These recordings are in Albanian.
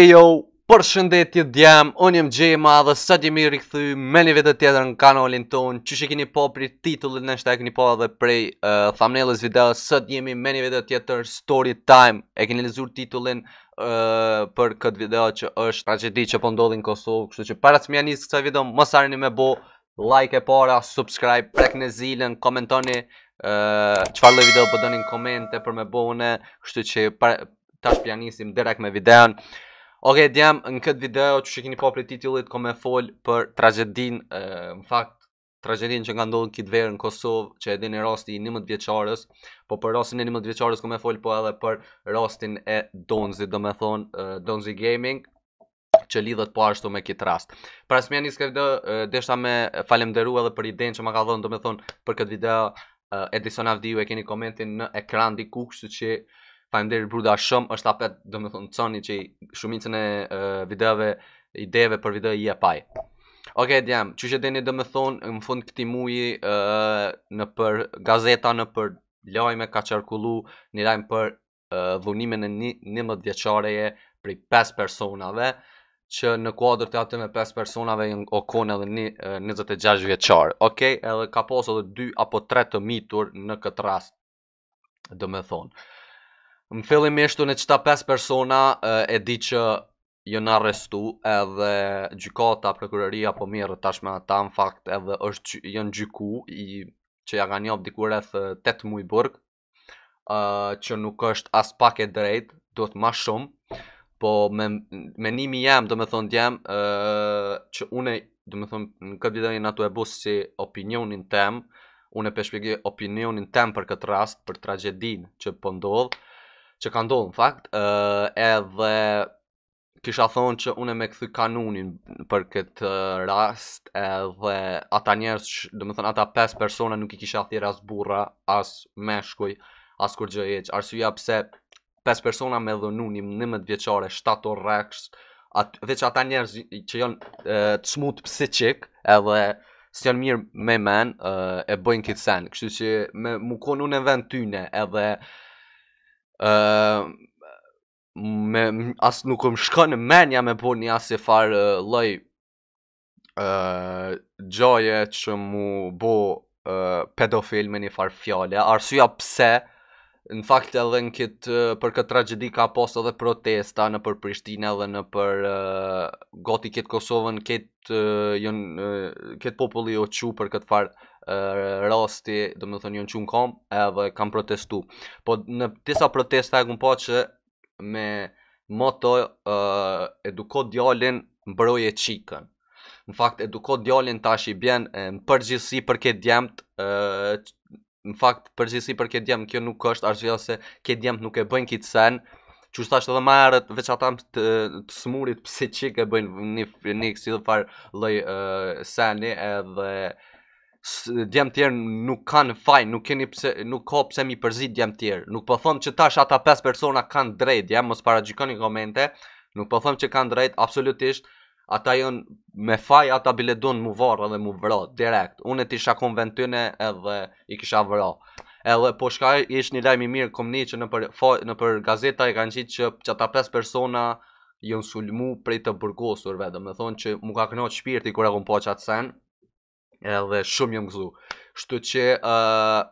Ejo, për shëndetje djem, unë jem Gjema dhe sa jemi mi rikëthy me një vetë tjetër në kanalin tonë që që keni po për titullin në shtaj keni po dhe prej uh, thumbnailës video sa jemi me një vetë tjetër story time e keni lezur titullin uh, për këtë video që është tragedi që po ndodhi në Kosovë kështu që para të mja njësë video më sarëni me bo like e para, subscribe, prek në zilën, komentoni uh, qëfar le video po donin komente për me bo une kështu që tash pjanisim po direkt me videon uh, Ok, djem, në këtë video që keni po për titullit ko me fol për tragedin e, Në fakt, tragedin që nga ndodhë në kitë verë në Kosovë Që e dinë e rasti i 11 vjeqarës Po për rastin e 11 vjeqarës ko me fol po edhe për rastin e Donzi Do me thonë Donzi Gaming Që lidhët po ashtu me këtë rast Pra asë mjenis këtë video, deshta me falemderu edhe për idejnë që ma ka dhënë, Do me thonë për këtë video Edison disona e keni komentin në ekran di kukshë që deri bruda shumë, është apet, do më thonë, coni që shumicën e uh, videove, ideve për video i e paj. Oke, okay, djem, që që deni do më thonë, në fund këti muji, uh, në për gazeta, në për lojme, ka qërkullu, një lajmë për uh, dhunimin e një, një vjeqareje, prej 5 personave, që në kuadrë të atë me 5 personave jenë o kone edhe një, e, 26 vjeqarë. Okej, okay, edhe ka posë edhe 2 apo 3 të mitur në këtë rast, dhe me thonë. Uh, Më fillim ishtu në qëta 5 persona e di që jo arrestu edhe gjykata, prokuroria po mirë tashme në ta në fakt edhe është jënë gjyku i që ja ga një opë dikureth 8 mujë burg uh, që nuk është as pak e drejt do të ma shumë po me, me nimi jem do me thonë djem uh, që une do me thonë në këtë videoj në tu e busë si opinionin tem une peshpjegi opinionin tem për këtë rast për tragedin që pëndodhë po që ka ndodhë në fakt, uh, edhe kisha thonë që une me kthy kanunin për këtë rast, edhe ata njerës, dhe thënë ata 5 persona nuk i kisha thirë as burra, as meshkuj, as kur gjë eqë, arsuja pse 5 persona me dhënunim në mëtë vjeqare, 7 orë rekshë, At, dhe që ata njerës që janë të smut psikik edhe së janë mirë me men e, bojnë bëjnë këtë sen kështu që me më në vend tyne edhe me as nuk kam shkon menja me punë as e far lloj ë joje që mu bo uh, pedofil me një far fjale arsyja pse në fakt edhe në këtë uh, për këtë tragedi ka pas edhe protesta në për Prishtinë edhe në për uh, goti këtë Kosovën këtë uh, jon uh, populli u çu për këtë far rasti, do më thënë një në kom, edhe kam protestu. Po në tisa protesta e këmë po që me moto uh, edukot djallin më bërëj e qikën. Në fakt edukot djallin tash i bjen në përgjithsi për këtë djemët, uh, në fakt përgjithsi për këtë djemët kjo nuk është, arshtë se këtë djemët nuk e bëjnë këtë senë, që është edhe më erët veç atam të, të smurit pëse qikë e bëjnë një, një, si dhe farë lëj uh, seni edhe djem tjerë nuk kanë faj, nuk, keni pse, nuk ka pse mi përzit djem tjerë. Nuk po thonë që tash ata 5 persona kanë drejt, ja, mos para gjikoni komente, nuk po thonë që kanë drejt, absolutisht, ata janë me faj, ata biledun mu varë dhe mu vëro, direkt. Unë ti shakon vend tyne edhe i kisha vëro. Edhe po shka ish një lajmë i mirë komni që në për, fa, në për gazeta i kanë qitë që, që ata 5 persona jënë sulmu prej të burgosurve, dhe me thonë që mu ka kënojt shpirti kër e kumpo që edhe shumë jam gëzu. Shtu që uh,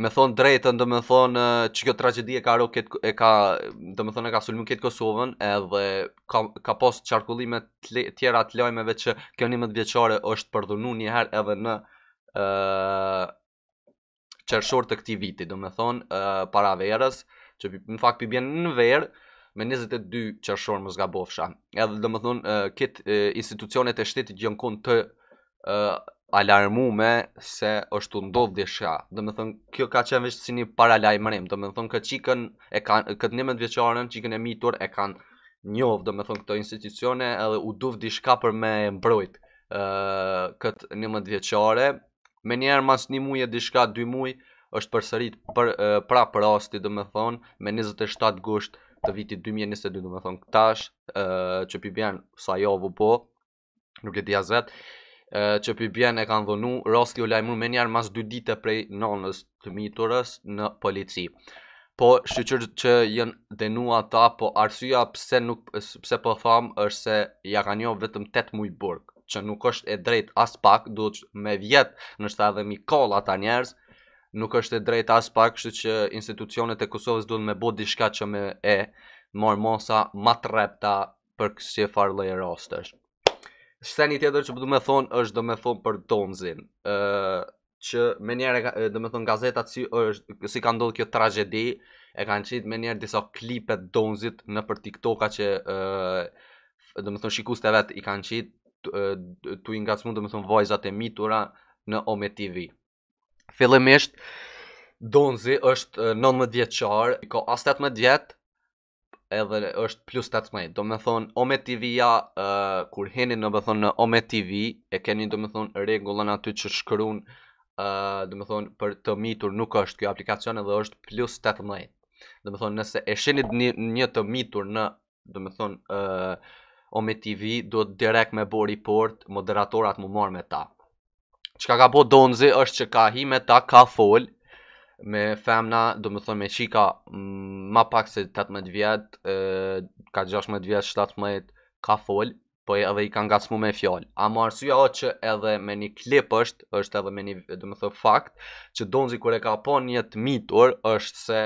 më thon drejtën, do të thon që kjo tragjedi e ka roket e ka do të thon e ka sulmuar këtë Kosovën edhe ka ka pas çarkullime të tjera të lajmeve që kjo 19 vjeçare është përdhunuar një herë edhe në ë uh, çershor të këtij viti, do të thon uh, para verës, që në fakt i bën në verë me 22 qërëshorë më zga Edhe dhe më thunë, këtë institucionet e shtetit gjënë kënë të uh, alarmu me se është të ndodhë dhe shka. Dhe me thënë, kjo ka qenë vishë si një paralajmërim Dhe me thënë, këtë qikën, e kan, këtë njëmet vjeqarën, qikën e mitur e kanë njovë, dhe me thënë, këto institucione edhe u duvë dhe shka për me mbrojtë uh, këtë njëmet vjeqare. Me njerë mas një muje dhe shka, dy muje, është përsërit për, uh, pra për asti, dhe me thënë, me 27 gusht, të viti 2022, dhe me thënë këtash, uh, që pibjen, sa javu jo po, nuk e di zetë, që për e kanë dhonu, Roski u lajmur me njarë mas 2 dite prej nonës të miturës në polici. Po, shqyqër që jenë dhenu ata, po arsua pëse nuk, pse po thamë, është se ja ka njo vetëm 8 mujë burg, që nuk është e drejt as pak, duq me vjetë në shta dhe mi kolla ta njerës, nuk është e drejt as pak, shqyqë që institucionet e Kosovës duhet me bodi shka që me e, mërë mosa matrepta për kësje farë lejë rostësh shteni tjetër që përdu me thonë është do me thonë për Donzin uh, që me njerë do me thonë gazetat si, është, si ka ndodhë kjo tragedi e kanë qitë me njerë disa klipet Donzit në për TikToka që uh, do me thonë shikus të vetë i kanë qitë tu i nga cmu do me thonë vojzat e mitura në Ome TV fillimisht Donzi është 19 vjeqar, ko as 18 vjetë, edhe është plus 18. Do me thonë, Ome TV-ja, uh, kur heni në, thonë, në Ome TV, e keni, do me thonë, regullën aty që shkërun, uh, do me thonë, për të mitur nuk është kjo aplikacion edhe është plus 18. Do me thonë, nëse e shenit një, një të mitur në, do me thonë, uh, Ome TV, do të direkt me bo report, moderatorat mu marrë me ta. Qka ka po donzi është që ka hi me ta, ka folë, Me femna, do më thonë me qika, mm, ma pak se 18 vjetë, ka 16 vjetë, 17 ka folë, po edhe i ka nga smu me fjallë. A më arsua o që edhe me një klip është, është edhe me një, do më thonë fakt, që donëzi kër e ka po një të mitur, është se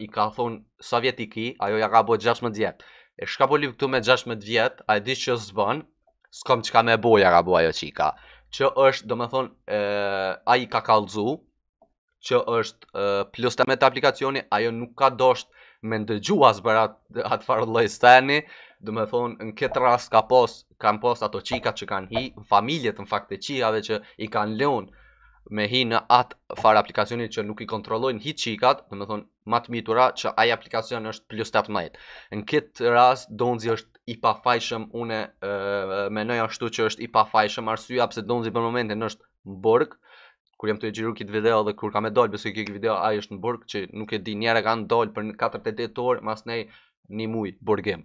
i ka thonë, sa vjetë i ki, ajo ja ka bojë 16 vjetë. E shka po këtu me 16 vjetë, a e di që së zbënë, s'kom që ka me bojë, ja ka bojë ajo qika, që është, do më thonë, a i ka kalzuë që është uh, plus të metë aplikacioni, ajo nuk ka dosht me ndëgju asë atë farë loj steni, dhe me thonë, në këtë ras ka pos, kanë pos ato qikat që kanë hi, familjet në fakt e qikave që i kanë leon me hi në atë farë aplikacioni që nuk i kontrollojnë hi qikat, dhe me thonë, matë mitura që aja aplikacion është plus të atë Në këtë ras, donëzi është i pafajshëm, une uh, menoj ashtu që është i pafajshëm, arsua pëse donëzi për momentin është në kur jam të gjiru këtë video dhe kur kam e dolë, besoj këtë video, ai është në burg, që nuk e di njëra kanë dal për 48 orë, mas ne një mujë, burgim.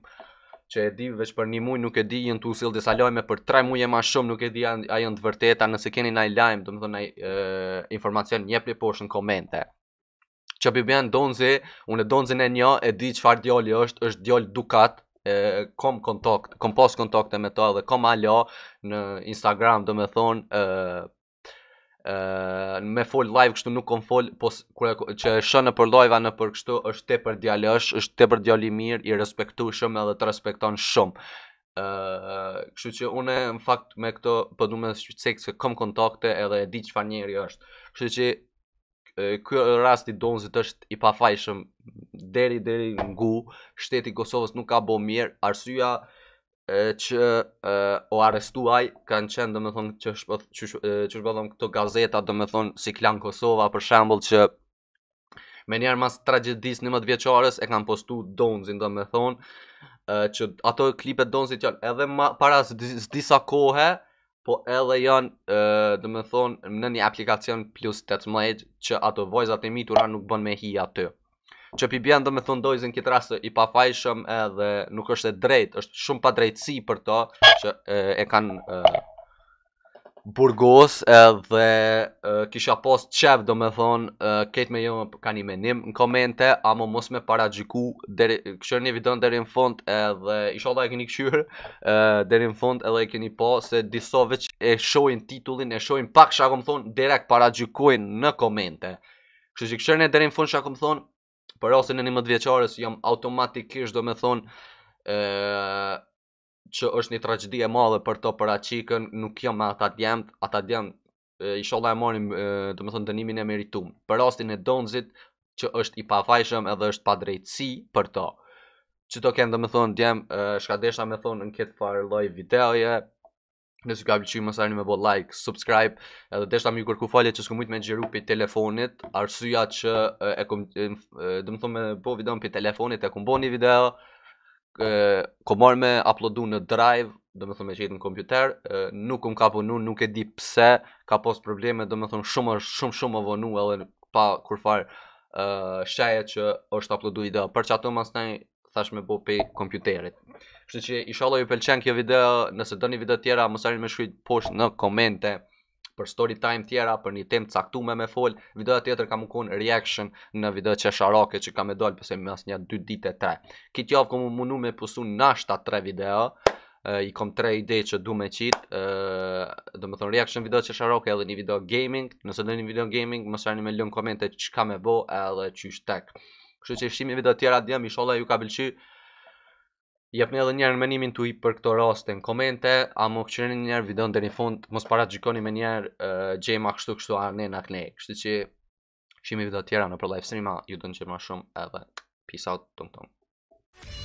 Që e di veç për një mujë, nuk e di jenë të usil disa lajme për 3 mujë e ma shumë, nuk e di a jenë të vërteta, nëse keni naj lajmë, do më thë nëj informacion një pli në komente. Që për bëjan donzi, unë e donzi në një, e di qëfar djoli është, është djoli dukat, kom kontakt, kom pas kontakte me to edhe kom alo në Instagram, do thonë, ë me fol live kështu nuk kam fol po kur që shon në për live në për kështu është tepër djalësh, është tepër djal mirë, i respektueshëm edhe të respekton shumë. ë uh, kështu që unë në fakt me këto po duam të shqetësoj se kam kontakte edhe e di çfarë njëri është. Kështu që ky rasti Donzit është i pafajshëm deri deri ngu, shteti i Kosovës nuk ka bë mirë, arsyeja e që o arestuaj kanë qenë dhe me thonë që shpëtë që shpëtëm këto gazeta dhe me thonë si klanë Kosova për shambull që me njerë mas tragedis një mëtë vjeqares e kanë postu donzin dhe me thonë që ato klipe donzit janë edhe ma, para së disa kohë po edhe janë dhe me thonë në një aplikacion plus 18 që ato vojzat e mitura nuk bën me hi atë që pi bjen me thonë dojzin këtë rastë i pa fajshëm edhe nuk është e drejt, është shumë pa drejtësi për to që e, e kanë e, burgos edhe e, kisha post qef do me thonë këtë me jo ka një menim në komente amo mos me para gjiku këshër një vidon deri në fund edhe isho da e këni këshyrë deri në fund edhe e këni po se diso veç e shojnë titullin e shojnë pak shakom thonë direkt para gjikujnë në komente Kështë që kështë në derin fund shakom thonë, për rastin e një mëtë vjeqares, jam automatikisht do me thonë e, që është një tragedi e madhe për to për aqikën, nuk jam me ata djemët, ata djemët i sholla e marim do me thonë dënimin e meritum. Për rastin e donzit që është i pavajshëm edhe është pa drejtësi për to. Që të kemë do me thonë djemë, shkadesha me thonë në këtë farë lloj videoje, Nësë ka bëllë që më me bëllë like, subscribe Edhe deshta më ju kërku falje që së këmujt me gjeru për telefonit arsyeja që e këm... Dëmë thome po video për telefonit e këm bo një video Ko marrë me uploadu në drive Dëmë thome që jetë në kompjuter Nuk më ka vonu, nuk e di pse Ka pos probleme, dëmë thëmë shumë shumë shumë vonu Edhe pa kur farë Shqeje që është uploadu video Për që ato më asnaj thash me bo pe kompjuterit. Kështu që inshallah ju pëlqen kjo video, nëse do një video tjera, mos harini me shkruaj poshtë në komente për story time tjera, për një temë caktuar me fol, videoja tjetër kam ukon reaction në video që sharoke që kam e dal më mas një 2 ditë tre. Këtë javë kam mundu me pusu nashta 3 video. I kom 3 ide që du me qit Do Dhe më thonë reaction video që sharoke edhe një video gaming Nëse dhe një video gaming më sërani me lënë komente që ka me bo edhe që Kështu që shimi video tjera djem, inshallah ju ka bilqy. Jep edhe njerë menimin të i për këto rastin. Komente, a më këqyre një njerë video në fund, mos para të gjikoni me njerë eh, gjema kështu kështu anë na në Kështu që shimi video tjera në për live streama, ju të që më shumë edhe. Peace out, tëmë tëmë.